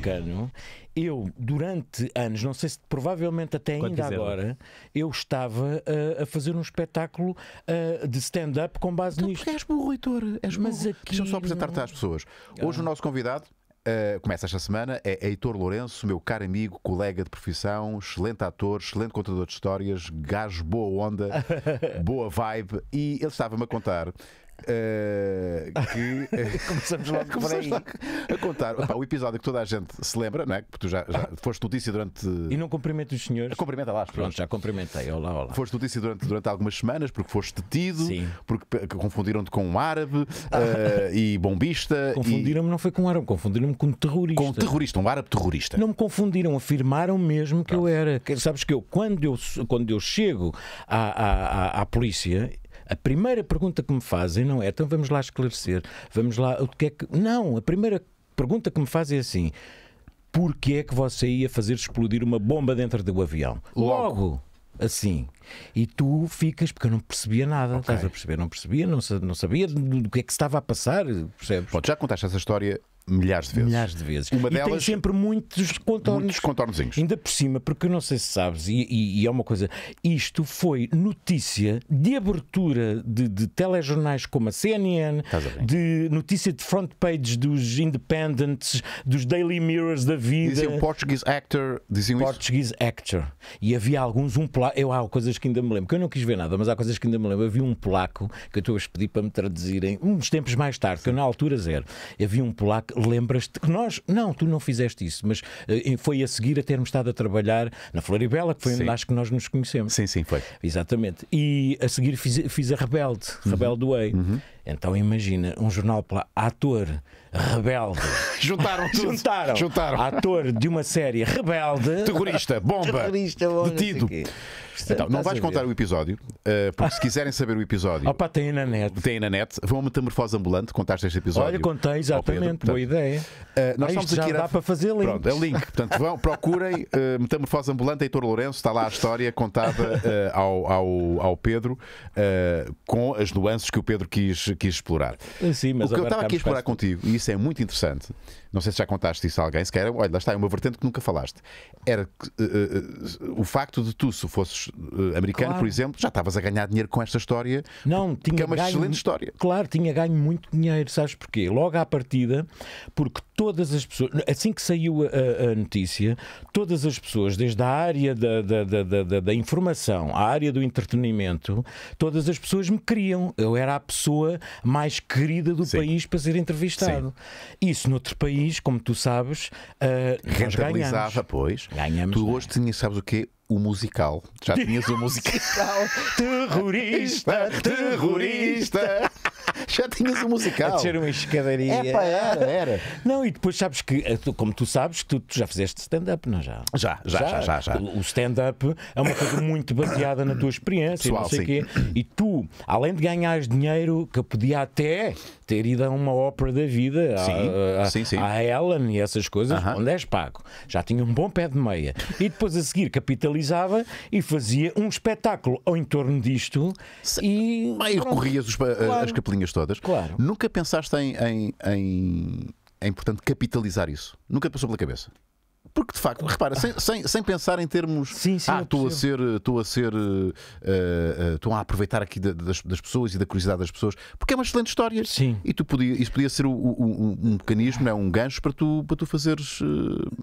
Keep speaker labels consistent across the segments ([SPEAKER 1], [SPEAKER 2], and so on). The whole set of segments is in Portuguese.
[SPEAKER 1] americano, eu, durante anos, não sei se provavelmente até Quanto ainda agora, eu estava uh, a fazer um espetáculo uh, de stand-up com base então, nisto. Porque és burro, Heitor. És Mas burro. Aqui... deixa só apresentar-te
[SPEAKER 2] às pessoas. Ah. Hoje ah. o nosso convidado Uh, começa esta semana, é Heitor Lourenço, meu caro amigo, colega de profissão, excelente ator, excelente contador de histórias, gajo boa onda, boa vibe, e ele estava-me a contar eh, que eh, começamos logo por aí. a contar Opa, o episódio que toda a gente se lembra, não é? Porque tu já, já foste notícia durante. E não cumprimento os senhores. Cumprimenta lá, pronto, já cumprimentei. Olá, olá. Foste notícia durante, durante algumas semanas porque foste detido, Sim. porque confundiram-te com um árabe uh, e bombista. Confundiram-me, e... não foi com
[SPEAKER 1] um árabe, confundiram-me com um terrorista. Com um terrorista, um árabe terrorista. Não me confundiram, afirmaram mesmo que pronto. eu era. Que, sabes que eu, quando eu, quando eu chego à, à, à, à polícia a primeira pergunta que me fazem não é, então vamos lá esclarecer, vamos lá, o que é que. Não, a primeira pergunta que me fazem é assim: porquê é que você ia fazer explodir uma bomba dentro do avião? Logo. Logo assim. E tu ficas, porque eu não percebia nada, okay. estás a perceber? Não percebia, não, não sabia do, que é que estava a passar, percebes? já contaste essa história Milhares de vezes. Milhares de vezes. Uma e delas, tem sempre muitos contornos. Muitos contornozinhos. Ainda por cima, porque eu não sei se sabes, e, e, e, é uma coisa, isto foi notícia de abertura de, de telejornais como a CNN, a de notícia de front page dos Independents, dos Daily Mirrors da vida. Diziam Portuguese Actor, diziam Portuguese isso? Actor. E havia alguns, um polaco, eu há coisas que ainda me lembro, que eu não quis ver nada, mas há coisas que ainda me lembro. Havia um polaco que eu estou a pedir para me traduzirem, uns tempos mais tarde, que eu na altura zero, havia um polaco lembras-te que nós, não, tu não fizeste isso, mas eh, foi a seguir a termos estado a trabalhar na Floribela, que foi onde acho que nós nos conhecemos. Sim, sim, foi. Exatamente. E a seguir fiz, fiz a Rebelde, uhum. Rebelde Way. Uhum. Então imagina, um jornal para ator rebelde. Juntaram -se. Juntaram. Juntaram. Ator de uma série rebelde. Terrorista, bomba. Terrorista, bomba. Detido. Então, não vais contar
[SPEAKER 2] o episódio, eh, porque se quiserem saber o episódio. Opa, tem na net. Tem na net. Vão a Metamorfose Ambulante, contaste este episódio. Olha, contei,
[SPEAKER 1] exatamente. portanto, boa ideia. Uh, nós ah, estamos aqui. Já dá a... para fazer link. Pronto,
[SPEAKER 2] é link. Portanto, vão, procurem uh, Metamorfose Ambulante, Heitor Lourenço, está lá a história contada ao, ao, ao, Pedro, com as nuances que o Pedro quis, quis explorar. Sim, mas o que eu estava aqui a explorar contigo, e isso é muito interessante. Não sei se já contaste isso a alguém, se calhar, olha, lá está, é uma vertente que nunca falaste. Era uh, uh, o facto de tu, se fosses uh,
[SPEAKER 1] americano, claro. por exemplo, já estavas a ganhar dinheiro com esta história. Não, tinha que é uma ganho, excelente história. Claro, tinha ganho muito dinheiro, sabes porquê? Logo à partida, porque todas as pessoas, assim que saiu a, a notícia, todas as pessoas, desde a área da, da, da, da, da informação, a área do entretenimento, todas as pessoas me queriam. Eu era a pessoa mais querida do Sim. país para ser entrevistado mercado. Isso noutro país, como tu sabes, uh, rentabilizava,
[SPEAKER 2] pois. Ganhamos. Tu é? hoje tinhas, sabes o quê? o musical. Já tinhas o musical. terrorista, terrorista.
[SPEAKER 1] já tinhas o um musical. A uma escadaria. É pá, era, era. Não, e depois sabes que, eh, como tu sabes, tu, tu já fizeste stand-up, não é já? Já, já, já, já. já, O stand-up é uma coisa muito baseada na tua experiência, Pessoal, não sei sim. quê. E tu, além de ganhares dinheiro, que podia até ter ido a uma ópera da vida, sim, a, a, sim, sim. a Ellen e essas coisas, uh -huh. onde és pago. Já tinha um bom pé de meia. E depois a seguir capitalizava e fazia um espetáculo ao entorno disto. Sim. E, Aí recorrias os, claro. as capelinhas todas todas.
[SPEAKER 2] Claro. Nunca pensaste em, em, em, em portanto, capitalizar isso? Nunca passou pela cabeça? Porque de facto, repara, sem, sem, sem pensar em termos. Sim, sim, ah, estou a ser. Estou a ser. uh, uh, a aproveitar aqui da, das, das, pessoas e da curiosidade das pessoas. Porque é uma excelente história. Sim. E tu podia, isso podia ser o, o, um mecanismo, não é? um gancho para tu, para tu fazeres eh,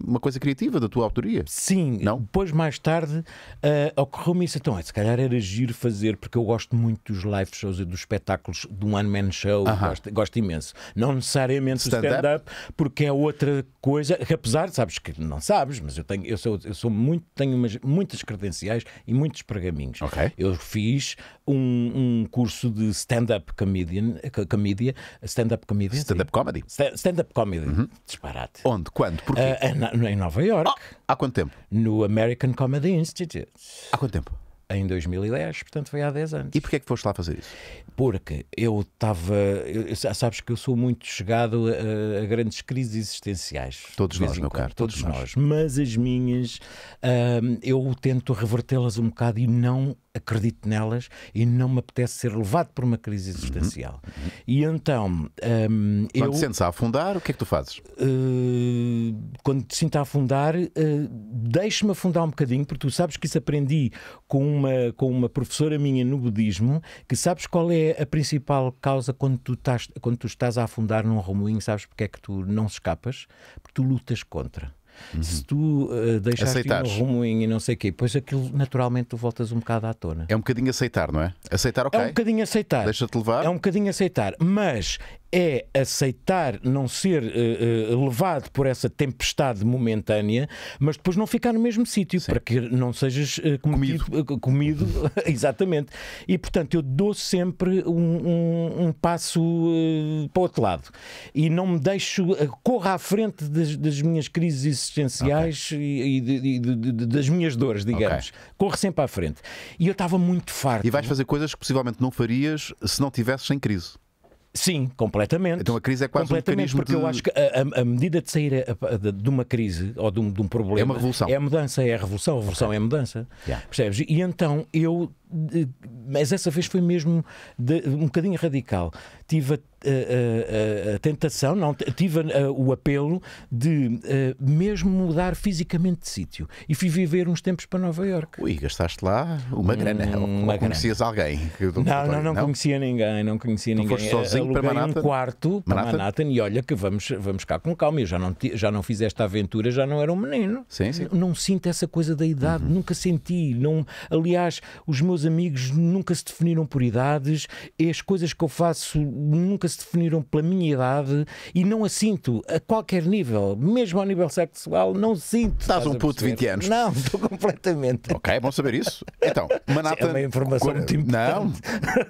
[SPEAKER 1] uma coisa criativa da tua autoria. Sim. Não? Depois, mais tarde, uh, ocorreu-me isso. Então, é, se calhar era giro fazer, porque eu gosto muito dos live shows e dos espetáculos um One Man Show. Uh -huh. gosto, gosto imenso. Não necessariamente stand-up, stand porque é outra coisa. Apesar, sabes que não não sabes, mas eu tenho, eu sou, eu sou muito, tenho umas, muitas credenciais e muitos pergaminhos. Okay. Eu fiz um, um curso de stand-up comedian, comédia, stand-up comedian, stand-up comedy, stand-up comedy, uhum. disparate. Onde, quando, porquê? Uh, em Nova York. Oh, ah, há quanto tempo? No American Comedy Institute. Há quanto tempo? em 2010, portanto foi há 10 anos. E porquê é que foste lá fazer isso? Porque eu estava. Sabes que eu sou muito chegado a, a grandes crises existenciais. Todos nós, meu caro. Todos, todos nós. nós. Mas as minhas, um, eu tento revertê-las um bocado e não acredito nelas e não me apetece ser levado por uma crise uhum. existencial. Uhum.
[SPEAKER 2] E então.
[SPEAKER 1] Um, quando eu, te sentes
[SPEAKER 2] a afundar, o que é que tu fazes?
[SPEAKER 1] Uh, quando te sinto a afundar, uh, eh, deixa-me afundar um bocadinho, porque tu sabes que isso aprendi com uma, com uma professora minha no budismo que sabes qual é a principal causa quando tu estás, quando tu estás a afundar num remoinho, sabes porque é que tu não escapas? Porque tu lutas contra. Uhum. Se tu uh, eh, deixaste Aceitares. rumoinho e não sei o quê, pois aquilo naturalmente tu voltas um bocado à tona. É um bocadinho aceitar, não é? Aceitar, ok. É um bocadinho aceitar. Deixa-te levar. É um bocadinho aceitar, mas é aceitar não ser uh, uh, levado por essa tempestade momentânea, mas depois não ficar no mesmo sítio, para que não sejas uh, comido. comido exatamente. E portanto, eu dou sempre um, um, um passo para o outro lado e não me deixo, corra à frente das, das minhas crises existenciais okay. e, e, de, de, de, das minhas dores, digamos. Okay. Corre sempre à frente. E eu estava muito farto. E vais fazer
[SPEAKER 2] coisas que possivelmente não farias se não tivesses em crise.
[SPEAKER 1] Sim, completamente. Então a crise é quase completamente, um porque de... eu acho que a, a, a medida de sair a, de uma crise ou de um, de um, problema é uma revolução. É a mudança, é a revolução, a revolução okay. é a mudança. Yeah. Percebes? E então eu mas essa vez foi mesmo de, um bocadinho radical. Tive a, a, a, a tentação, não, tive o apelo de eh, mesmo mudar fisicamente de sítio e fui viver uns tempos para Nova Iorque. Ui, gastaste lá uma hum, grana. conhecias alguém? Não, não, não, não, conhecia ninguém, não conhecia tu ninguém. sozinho Aluguei para Manhattan? um quarto para Manhattan? Manhattan e olha que vamos, vamos cá com calma. Eu já não, já não fiz esta aventura, já não era um menino. Sim, sim. Não, não sinto essa coisa da idade, uhum. nunca senti. Não, aliás, os meus meus amigos nunca se definiram por idades, as coisas que eu faço nunca se definiram pela minha idade e não a sinto a qualquer nível, mesmo ao nível sexual, não sinto. Estás um puto de 20 anos. Não, estou completamente. Ok, é bom saber isso. Então,
[SPEAKER 2] Manata. É uma informação muito importante. Não,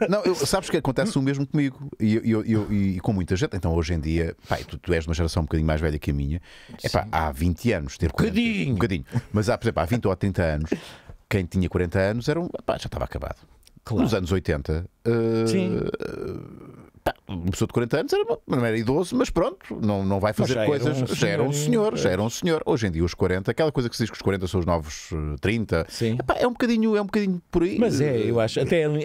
[SPEAKER 2] não eu, sabes que acontece o mesmo comigo e, eu, eu, e, com muita gente. Então, hoje em dia, pai, tu, tu és uma geração um bocadinho mais velha que a minha. É há 20 anos, ter um bocadinho. Um bocadinho. Mas há, por exemplo, há 20 ou 30 anos quem tinha 40 anos era um, pá, já estava acabado. Claro. Nos anos 80, uh, eh, Sim. Uh, Tá, uma pessoa de 40 anos era, não era idoso, mas pronto, não, não vai fazer já coisas. Era um já era um senhor, já é. era um senhor. Hoje em dia, os 40, aquela coisa que se diz que os 40 são os novos 30, eh, Epá, é, um bocadinho, é um bocadinho
[SPEAKER 1] por aí. Mas é, eh, eu acho, até em,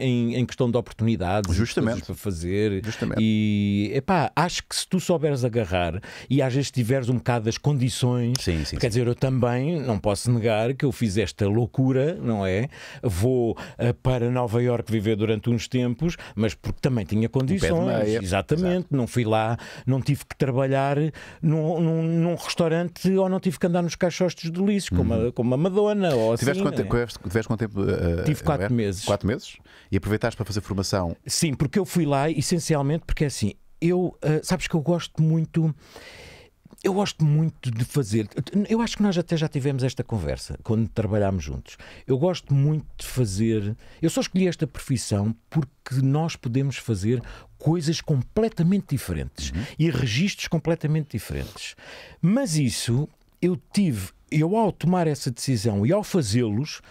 [SPEAKER 1] em, em questão de oportunidades, justamente para fazer. Justamente. E epá, acho que se tu souberes agarrar e às vezes tiveres um bocado das condições, sim, sim, quer sim. dizer, eu também não posso negar que eu fiz esta loucura, não é? Vou eh, para Nova Iorque viver durante uns tempos, mas porque também tinha condições condições. É, Exatamente, não fui lá, não tive que trabalhar num, num, num, restaurante ou não tive que andar nos caixotes de lixo, como, uhum. a, como a Madonna. Ou assim, tiveste, assim, quanto,
[SPEAKER 2] é? tiveste quanto tempo? Uh, tive quatro meses. Quatro meses? E aproveitaste para fazer formação?
[SPEAKER 1] Sim, porque eu fui lá essencialmente porque é assim, eu, uh, sabes que eu gosto muito. Eu gosto muito de fazer. Eu acho que nós até já tivemos esta conversa quando trabalhámos juntos. Eu gosto muito de fazer. Eu só escolhi esta profissão porque nós podemos fazer coisas completamente diferentes uhum. e registros completamente diferentes. Mas isso eu tive. Eu, ao tomar essa decisão e ao fazê-los,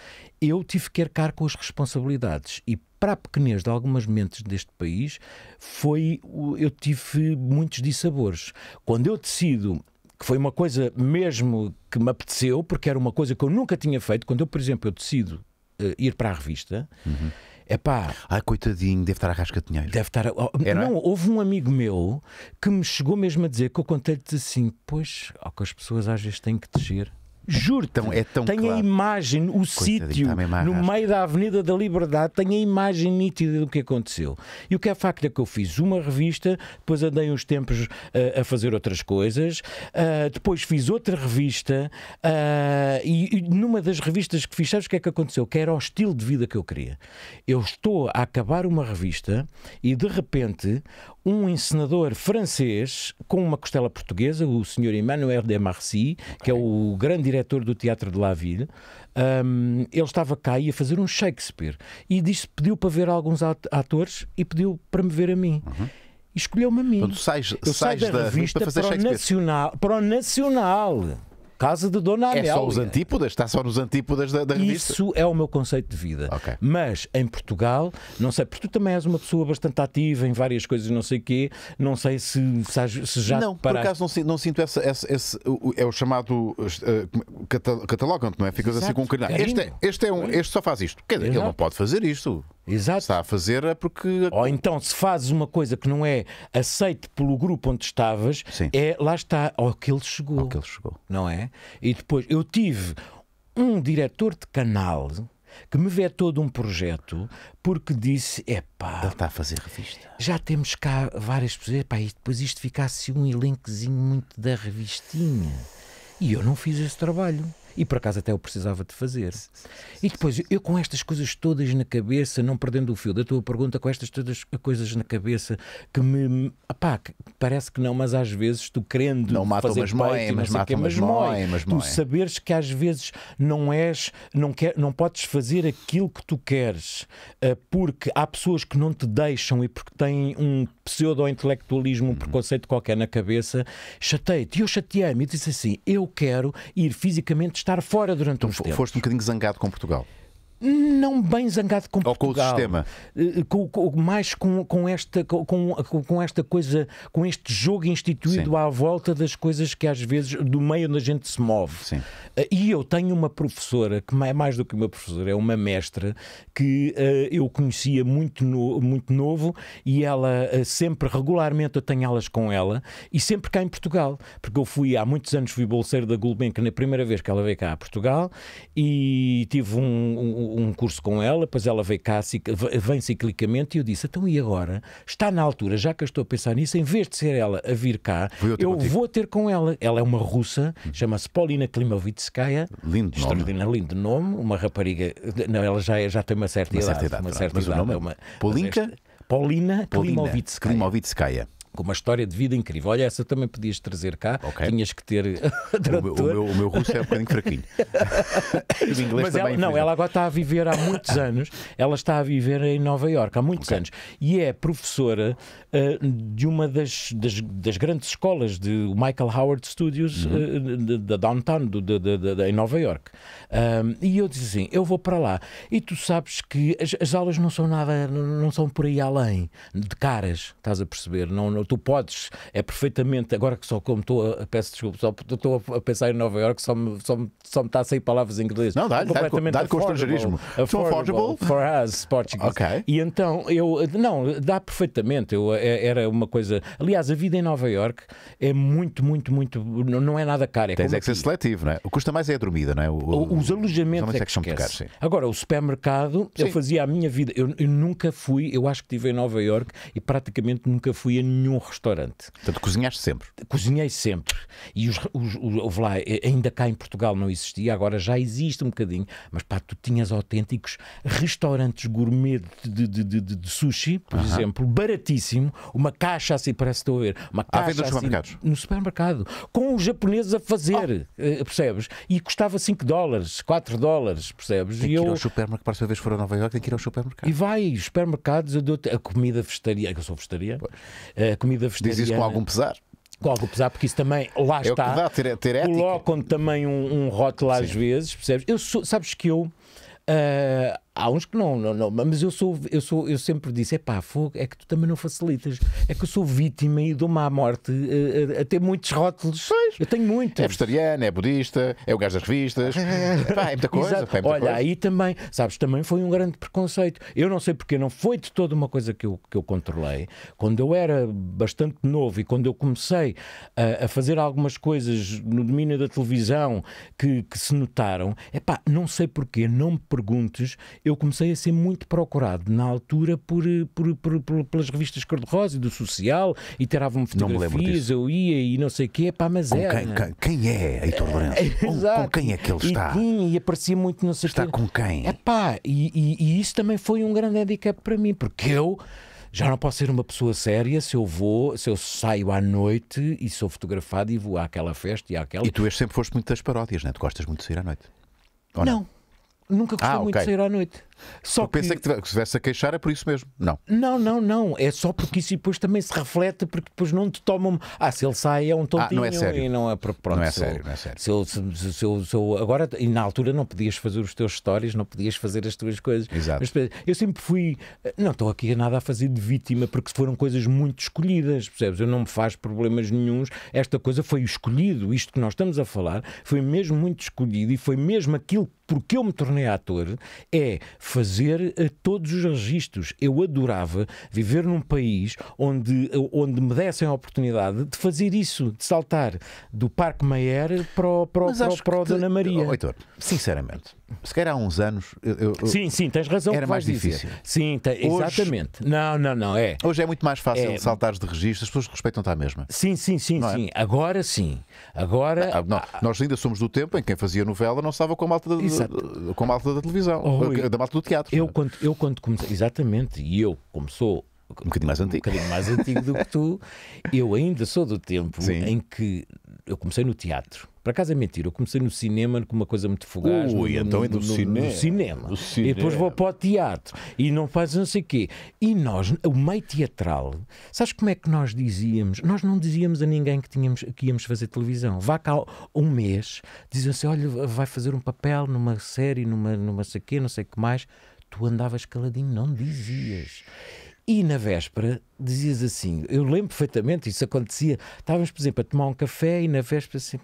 [SPEAKER 1] eu tive que arcar com as responsabilidades e para a pequenez de algumas mentes deste país foi eu tive muitos dissabores. Quando eu decido que foi uma coisa mesmo que me apeteceu, porque era uma coisa que eu nunca tinha feito, quando eu, por exemplo, eu decido uh, ir para a revista, uhum. É pá. Ai, coitadinho, deve estar a rasca de dinheiro. Deve estar. A... Oh, é, não, é? não é? houve um amigo meu que me chegou mesmo a dizer que eu contei-te assim: pois, ó, que as pessoas às vezes têm que descer. Juro. Então, é tão tem claro. a imagem, o sítio, no meio da Avenida da Liberdade, tem a imagem nítida do que aconteceu. E o que é facto é que eu fiz uma revista, depois andei uns tempos uh, a fazer outras coisas, uh, depois fiz outra revista, uh, e, e, numa das revistas que fiz, sabes o que é que aconteceu? Que era o estilo de vida que eu queria. Eu estou a acabar uma revista e de repente um encenador francês com uma costela portuguesa, o senhor Emmanuel de Marcy, okay. que é o grande diretor do Teatro de La Ville, um, ele estava cá e ia fazer um Shakespeare e disse, pediu para ver alguns atores e pediu para me ver a mim. Uhum escolheu-me a mim. Quando sais, eu sais da, da revista para, para, o nacional, para o Nacional. Casa de Dona Amélia. É só os antípodas? Está só nos antípodas da, da revista? Isso é o meu conceito de vida. Okay. Mas em Portugal, não sei, porque tu também és uma pessoa bastante ativa em várias coisas, não sei o quê, não sei se, se já. Não, por acaso
[SPEAKER 2] não, não sinto essa, essa, esse. É o chamado. Uh, eh, catalogam-te, não é? Ficas assim Exato. assim com um canal. Este, é, este, é um, este só faz isto.
[SPEAKER 1] Quer dizer, ele não pode fazer isto. Exato. Está a fazer é porque. Ou então, se fazes uma coisa que não é aceite pelo grupo onde estavas, Sim. é lá está, ao que ele chegou. Ao que ele chegou. Não é? E depois, eu tive um diretor de canal que me vê todo um projeto porque disse: é pá. Ele está a fazer revista. Já temos cá várias pessoas, epá, e depois isto ficasse assim um elenquezinho muito da revistinha. E eu não fiz esse trabalho. E por acaso até eu precisava de fazer. E depois, eu com estas coisas todas na cabeça, não perdendo o fio da tua pergunta, com estas todas as coisas na cabeça que me. Apá, que parece que não, mas às vezes tu querendo. Não matam fazer as mães, mas matam as mães. Tu saberes que às vezes não és, não, quer, não podes fazer aquilo que tu queres, eh, porque há pessoas que não te deixam e porque têm um pseudo-intelectualismo, um uhum. preconceito qualquer na cabeça, chatei te E eu chateei-me e disse assim: eu quero ir fisicamente estar fora durante um tempo. Foste um bocadinho zangado com Portugal não bem zangado com Ou Portugal. o sistema. Eh, com, com, mais com, com, esta, com, com esta coisa, com este jogo instituído Sim. à volta das coisas que às vezes do meio onde a gente se move. Sim. Eh, e eu tenho uma professora, que é mais do que uma professora, é uma mestra que uh, eu conhecia muito, no, muito novo e ela uh, sempre, regularmente, eu tenho aulas com ela e sempre cá em Portugal, porque eu fui há muitos anos, fui bolseiro da Gulbenkian na primeira vez que ela veio cá a Portugal e tive um, um um curso com ela, depois ela veio cá, vem ciclicamente, e eu disse: então e agora? Está na altura, já que eu estou a pensar nisso, em vez de ser ela a vir cá, eu, eu vou ter com ela. Ela é uma russa, chama-se Polina Klimovitskaya. Lindo nome. Lindo nome, uma rapariga. Não, ela já, é, já tem uma certa uma idade. Certa idade uma tá. certa mas O nome é, é uma, Polinka? Polina Klimovitskaya. Klimovitskaya com uma história de vida incrível. Olha, essa também podias trazer cá, okay. tinhas que ter. Eh, o, meu, o, meu, o meu russo é um bocadinho fraquinho. o inglês Mas também. Ela, não, ela agora está a viver há muitos ah. anos, ela está a viver em Nova Iorque há muitos okay. anos e é professora uh, de uma das, das, das, grandes escolas do Michael Howard Studios uhum. uh, eh, da Downtown, do, de, de, de, em Nova Iorque. Um, e eu disse assim: eu vou para lá. E tu sabes que as, as aulas não são nada, não são por aí além, de caras, estás a perceber? Não, não tu podes, é perfeitamente, agora que só como estou a, peço desculpa, só estou a pensar em Nova York, só me, só me, só me está a sair palavras em inglês. Não, dá-lhe, completamente dá com estrangeirismo. Affordable for us, Portuguese. Okay. E então, eu, não, dá perfeitamente, eu, é, era uma coisa, aliás, a vida em Nova York é muito, muito, muito, não é nada cara. É Tens é que
[SPEAKER 2] ser seletivo, não é? O custa mais é a dormida, não é? O, o, os alojamentos os é, é que, são muito sim.
[SPEAKER 1] Agora, o supermercado, sim. eu fazia a minha vida, eu, eu nunca fui, eu acho que estive em Nova York e praticamente nunca fui a nenhum num restaurante. Portanto, cozinhaste sempre? Cozinhei sempre. E os, os, os, lá, eh, ainda cá em Portugal não existia, agora já existe um bocadinho, mas pá, tu tinhas autênticos restaurantes gourmet de, de, de, de sushi, por exemplo, baratíssimo, uma caixa assim, parece que estou a ver, uma caixa assim, supermercados. no supermercado, com os japoneses a fazer, oh. Eh, percebes? E custava 5 dólares, 4 dólares, percebes? Tem que e ir eu... ao supermercado, para a vez for a Nova Iorque, tem que ir ao supermercado. E vai, supermercados, a comida vegetariana, que eu sou vegetariano, a comida vegetariana. Diz isso com algum pesar? Com algum pesar porque isso também, lá é está, dá, ter, ter colocam também um, um rótulo Sim. às vezes, percebes? Eu sou, sabes que eu, uh, há uns que não, não, não, mas eu sou, eu sou, eu sempre disse, é pá, fogo, é que tu também não facilitas, é que eu sou vítima e dou-me à morte a, eh, a, eh, a ter muitos rótulos. Pois. Eu tenho muitos. É vegetariano, é budista, é o gajo das revistas, pá, é muita coisa. É muita Olha, coisa. aí também, sabes, também foi um grande preconceito. Eu não sei porque não foi de toda uma coisa que eu, que eu controlei. Quando eu era bastante novo e quando eu comecei a, a fazer algumas coisas no domínio da televisão que, que se notaram, é pá, não sei porquê, não me perguntes eu comecei a ser muito procurado na altura por, por, por, por pelas revistas cor-de-rosa e do social e tiravam fotografias, eu ia e não sei o quê, pá, mas com era. Quem, quem, quem é Heitor eh, Lourenço? com, quem é que ele está? E, tinha, e aparecia muito, não sei Está com quem? É e, e, e isso também foi um grande handicap para mim, porque eu já não posso ser uma pessoa séria se eu vou, se eu saio à noite e sou fotografado e vou àquela festa e àquela. E tu és sempre
[SPEAKER 2] foste muito das paródias, não é? Tu gostas muito de sair à noite? Não? não?
[SPEAKER 1] Nunca gostei ah, muito de sair à noite. Só Eu pensei que, se
[SPEAKER 2] estivesse a queixar, é por isso mesmo. Não.
[SPEAKER 1] Não, não, não. É só porque isso depois também se reflete, porque depois não te tomam. Ah, se ele sai é um tontinho. Ah, não é sério. E não é, pronto, não é sério, não é sério. Se eu, se eu, se agora, e na altura não podias fazer os teus stories, não podias fazer as tuas coisas. Exato. Mas, eu sempre fui. Eh, não estou aqui a nada a fazer de vítima, porque foram coisas muito escolhidas, percebes? Eu não me faço problemas nenhums. Esta coisa foi escolhido. Isto que nós estamos a falar foi mesmo muito escolhido e foi mesmo aquilo porque eu me tornei ator. É fazer eh, todos os registros. Eu adorava viver num país onde, eh, onde me dessem a oportunidade de fazer isso, de saltar do Parque Mayer para para, para, para, para o Dona te... Maria. Oitor, sinceramente, se calhar há uns anos. Eu, eu, sim, sim, tens
[SPEAKER 2] razão. Era mais difícil. Dizer. Sim, Hoje, exatamente. Não, não, não. É. Hoje é muito mais fácil é, saltares de registro, as pessoas respeitam-te à mesma. Sim, sim, sim, não é? sim. É? Agora sim. Agora. Ah, não, não, nós ainda somos do tempo em que quem fazia novela não estava com a malta, com a malta da televisão, oh, da malta do teatro.
[SPEAKER 1] Eu, é? quando, eu quando comecei. Exatamente. E eu, como sou um bocadinho mais antigo. Um bocadinho mais antigo do que tu. Eu ainda sou do tempo Sim. em que eu comecei no teatro. Por acaso é mentira, eu comecei no cinema com uma coisa muito fugaz. Ui, no, então é do no, cinema. No cinema. Do cinema. E depois vou para o teatro e não faz não sei o quê. E nós, o meio teatral, sabes como é que nós dizíamos? Nós não dizíamos a ninguém que, tínhamos, que íamos fazer televisão. Vá cá um mês, dizem assim: olha, vai fazer um papel numa série, numa, numa sei quê, não sei o que mais. Tu andavas caladinho, não dizias. E na véspera dizias assim: eu lembro perfeitamente, isso acontecia. Estávamos, por exemplo, a tomar um café e na véspera assim.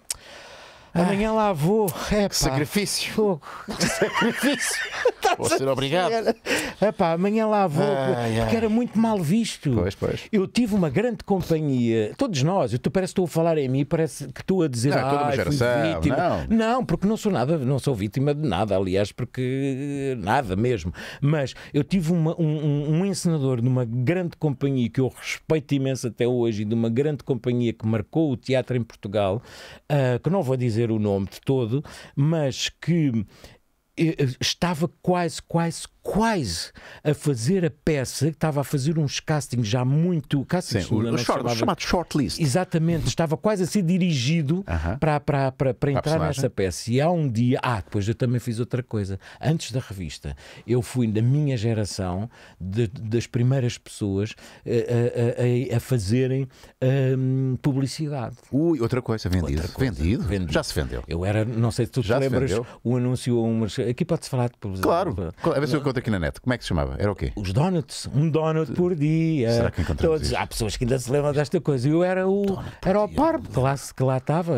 [SPEAKER 1] Amanhã lá vou. É, ah, pá, sacrifício. Fogo. Sacrifício. Tá vou ser obrigado. É, pá, amanhã lá vou. Ai, porque ai. era muito mal visto. Pois, pois. Eu tive uma grande companhia. Todos nós. Eu, tu parece que estou a falar em mim, parece que estou a dizer. Não, ah, toda uma geração. Vítima. Não. não, porque não sou nada, não sou vítima de nada, aliás, porque nada mesmo. Mas eu tive uma, um, um encenador de uma grande companhia que eu respeito imenso até hoje e de uma grande companhia que marcou o teatro em Portugal, uh, que não vou dizer dizer o nome de todo, mas que eh, eh, estava quase, quase, quase a fazer a peça, estava a fazer uns castings já muito. Castings, Sim, o, short, chamava, chamado shortlist. Exatamente, estava quase a ser dirigido uh -huh. para, para, para, para entrar nessa peça. E há um dia, ah, depois eu também fiz outra coisa. Antes da revista, eu fui da minha geração, de, das primeiras pessoas a, a, a, a fazerem um, publicidade. Ui, outra coisa, vendido. Outra coisa, vendido. vendido. Já se vendeu.
[SPEAKER 2] Eu era, não sei se tu já te lembras,
[SPEAKER 1] o anúncio Aqui pode-se falar de publicidade. Claro, claro. É encontro aqui na net. Como é que se chamava? Era o quê? Os donuts. Um donut por dia. Será que encontramos Todos, Há pessoas que ainda se lembram desta coisa. Eu era o, era o parvo que lá, que lá estava.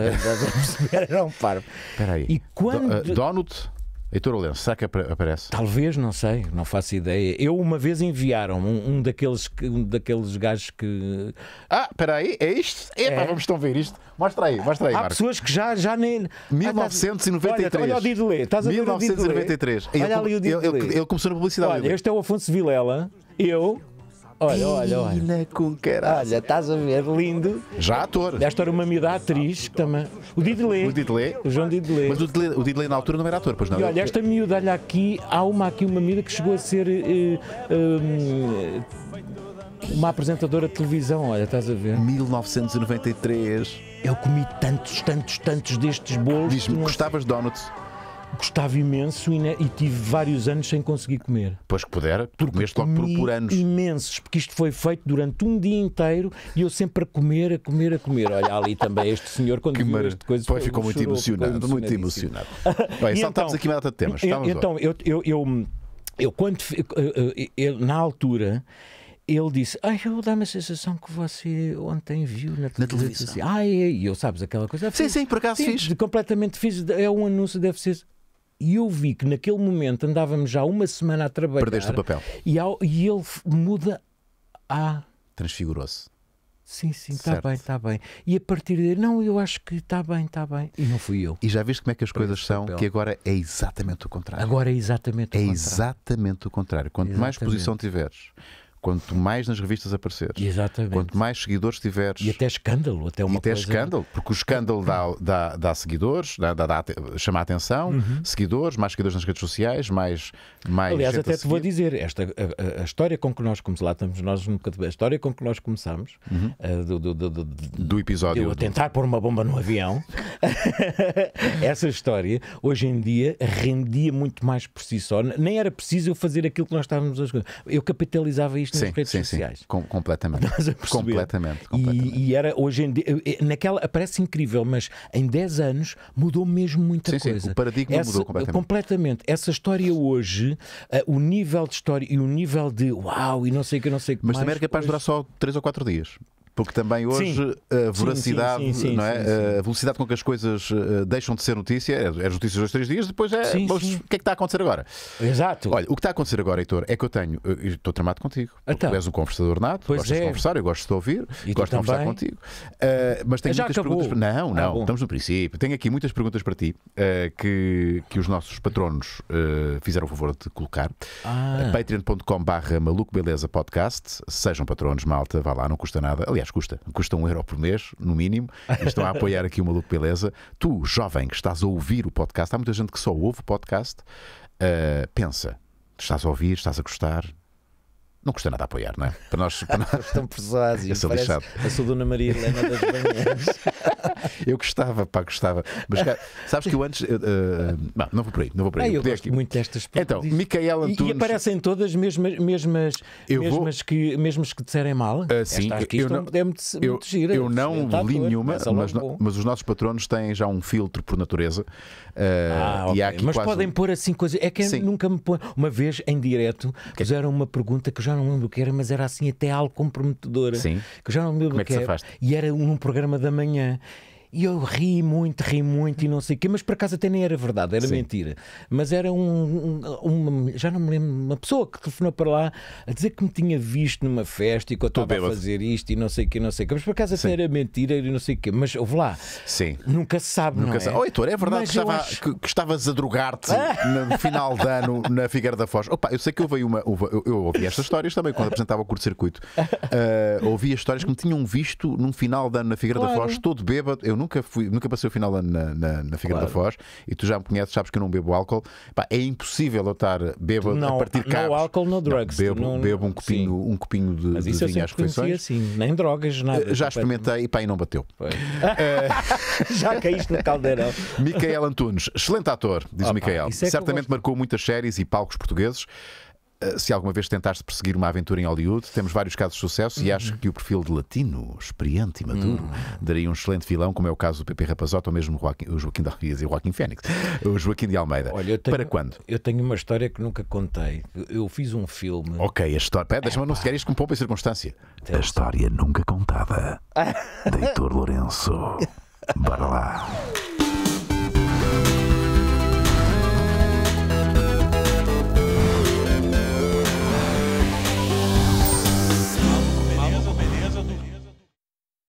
[SPEAKER 1] era um parvo. Espera aí. E quando... Do, uh, donut... Heitor Lenço, será que aparece? Talvez, não sei, não faço ideia. Eu uma vez enviaram um, um daqueles, um daqueles gajos que. Ah, espera aí, é isto? é. vamos então ver isto. Mostra aí, mostra aí. Há pessoas que já, já nem.
[SPEAKER 2] 1993. Ah, tá, olha, olha o Didelê, estás a ver 1993. o Olha ali o Didelê. Ele, ele, ele começou na
[SPEAKER 1] publicidade. Olha, este é o Afonso Vilela, eu. Olha, olha,
[SPEAKER 2] olha. com caralho. Olha, estás a ver,
[SPEAKER 1] lindo. Já ator. Desta era uma miúda atriz também. O Didley. O
[SPEAKER 2] O João Didley. Mas o Didley, na altura não era ator, pois não? E olha, esta
[SPEAKER 1] miúda, olha aqui, há uma aqui, uma miúda que chegou a ser. Eh, eh, hum, uma apresentadora de televisão, olha, estás a ver? 1993. Eu comi tantos, tantos, tantos destes bolos. Diz-me, gostavas de donuts? gostava imenso e, né, e, tive vários anos sem conseguir comer.
[SPEAKER 2] Pois que puder, porque comeste logo por, por anos.
[SPEAKER 1] Imensos, porque isto foi feito durante um dia inteiro e eu sempre a comer, a comer, a comer. Olha, ali também este senhor, quando que viu mar... este coisa, pois foi, ficou muito chorou, emocionado, ficou muito emocionado. Bem, então, aqui uma data então, de temas. Estamos então, eu, eu, eu, eu, quando, eu, na altura ele disse: Ai, eu dá-me a sensação que você ontem viu na televisão. Na televisão. Ai, e eu sabes aquela coisa. Sim, fiz, sim, por acaso sim, fiz. Completamente fiz. É um anúncio, deve ser. E eu vi que naquele momento andávamos já uma semana a trabalhar. Perdeste o papel. E, ao, e ele muda a.
[SPEAKER 2] Transfigurou-se.
[SPEAKER 1] Sim, sim, está bem, está bem. E a partir dele não, eu acho que está bem, está bem.
[SPEAKER 2] E não fui eu. E já viste como é que as Por coisas são, papel. que agora é exatamente o contrário. Agora é exatamente o é contrário. É exatamente o contrário. Quanto exatamente. mais posição tiveres, quanto mais nas revistas apareceres, Exatamente. quanto mais seguidores tiveres. E até escândalo, até uma e até coisa... escândalo, porque o escândalo dá, dá, dá seguidores, dá, dá, dá, chama a atenção, uhum. seguidores, mais seguidores nas redes sociais, mais. mais Aliás, até te vou
[SPEAKER 1] dizer, esta, a, a, história com que nós começamos, lá estamos nós um a história com que nós começamos, uhum. uh, do, do, do, do, do episódio. Eu a tentar pôr uma bomba no avião, essa história, hoje em dia, rendia muito mais por si só. Nem era preciso eu fazer aquilo que nós estávamos a Eu capitalizava isto nas redes sim, sociais. Sim. Com, completamente.
[SPEAKER 2] completamente.
[SPEAKER 1] completamente. E, e, era hoje em dia, eh, eh, naquela parece incrível, mas em 10 anos mudou mesmo muita sim, coisa. Sim, o paradigma Essa, mudou completamente. completamente. Essa história hoje, uh, o nível de história e o nível de uau e não sei o que, não sei o que. Mas mais, também era capaz hoje... de durar só
[SPEAKER 2] 3 ou 4 dias porque também hoje sim. a voracidade, sim, sim, não é? a velocidade com que as coisas eh, deixam de ser notícia, é, é notícias dois, três dias, depois é. Sim, mas, o que é que está a acontecer agora? Exato. Olha, o que está a acontecer agora, Heitor, é que eu tenho. Eu estou tramado contigo. Então. Tu és um conversador nato, pois gostas é. de conversar, eu gosto de te ouvir, e gosto de conversar contigo. Uh, mas tenho Já muitas acabou. perguntas. Não, ah, não, ah, estamos no princípio. Tenho aqui muitas perguntas para ti uh, que, que os nossos patronos uh, fizeram o favor de colocar. Ah. Patreon.com/barra maluco beleza podcast. Sejam patronos, malta, vá lá, não custa nada. Aliás, aliás, custa, custa um euro por mês, no mínimo, estão a apoiar aqui o Maluco Beleza. Tu, jovem, que estás a ouvir o podcast, há muita gente que só ouve o podcast, uh, pensa, estás a ouvir, estás a gostar, não custa nada apoiar, não é? Para nós, para nós... estão pesados. Eu sou
[SPEAKER 1] Dona Maria Helena das Banhas.
[SPEAKER 2] eu gostava, pá, gostava. Mas eh, sabes que eu antes. Eu, uh, não, eh, não vou por aí, não vou por aí. Ah, eu, gosto
[SPEAKER 1] aqui. muito destas Então, Micael Antunes. E, e aparecem todas mesmas, mesmas, eu mesmas, que, mesmas que disserem mal. Uh, sim, eu não, é muito, eu, muito gira, Eu não li nenhuma, mas, é
[SPEAKER 2] mas, os nossos patronos têm já um filtro por natureza. Uh, ah, okay. mas quase... podem
[SPEAKER 1] pôr assim coisas. É que sim. nunca me põe. Uma vez em direto fizeram uma pergunta que eu já não lembro o que era, mas era assim até algo comprometedora. Sim. Que eu já não lembro o é que, que era. E era num programa da manhã. E eu ri muito, ri muito e não sei o quê, mas por acaso até nem era verdade, era Sim. mentira. Mas era um, um, uma, já não me lembro, uma pessoa que telefonou para lá a dizer que me tinha visto numa festa e que eu estava a fazer isto e não sei o quê, não sei o quê. Mas por acaso Sim. até era mentira e não sei o quê. Mas houve lá, Sim. nunca se sabe, nunca não é? sabe. é? Heitor, é verdade que, estava, acho... que, que, estavas a drogar-te ah! no final de ano na Figueira da Foz. Opa, eu sei que
[SPEAKER 2] houve uma. Houve, eu, eu, ouvi estas histórias também quando apresentava o curto-circuito. Uh, ouvi as histórias que me tinham visto num final de ano na Figueira claro. da Foz, todo bêbado. Eu nunca, fui, nunca passei o final de ano na, na, na Figueira claro. da Foz e tu já me conheces, sabes que eu não bebo álcool. Pá, é impossível eu estar bebo não, a partir de Não, No álcool, no drugs. bebo, não, bebo um copinho, sim. um copinho de, Mas isso de vinho às refeições. Assim, nem drogas, nada. Eh, já experimentei e pá, e não bateu.
[SPEAKER 1] Eh, já caíste no caldeirão.
[SPEAKER 2] Micael Antunes, excelente ator, diz oh, o É Certamente marcou muitas séries e palcos portugueses. Eh, se alguma vez tentaste perseguir uma aventura em Hollywood, temos vários casos de sucesso uhum. e acho uhum. que o perfil de latino, experiente e maduro, uhum. daria um excelente vilão, como é o caso do Pepe Rapazota ou mesmo Joaquim, o Joaquim de Almeida e o Joaquim Fénix, o Joaquim de Almeida. Olha, tenho, Para quando? Eu tenho uma história
[SPEAKER 1] que nunca contei. Eu
[SPEAKER 2] fiz um filme. Ok, a história. Pera, deixa-me sequer isto com poupa circunstância. A história nunca contada. Deitor Lourenço. Bora lá.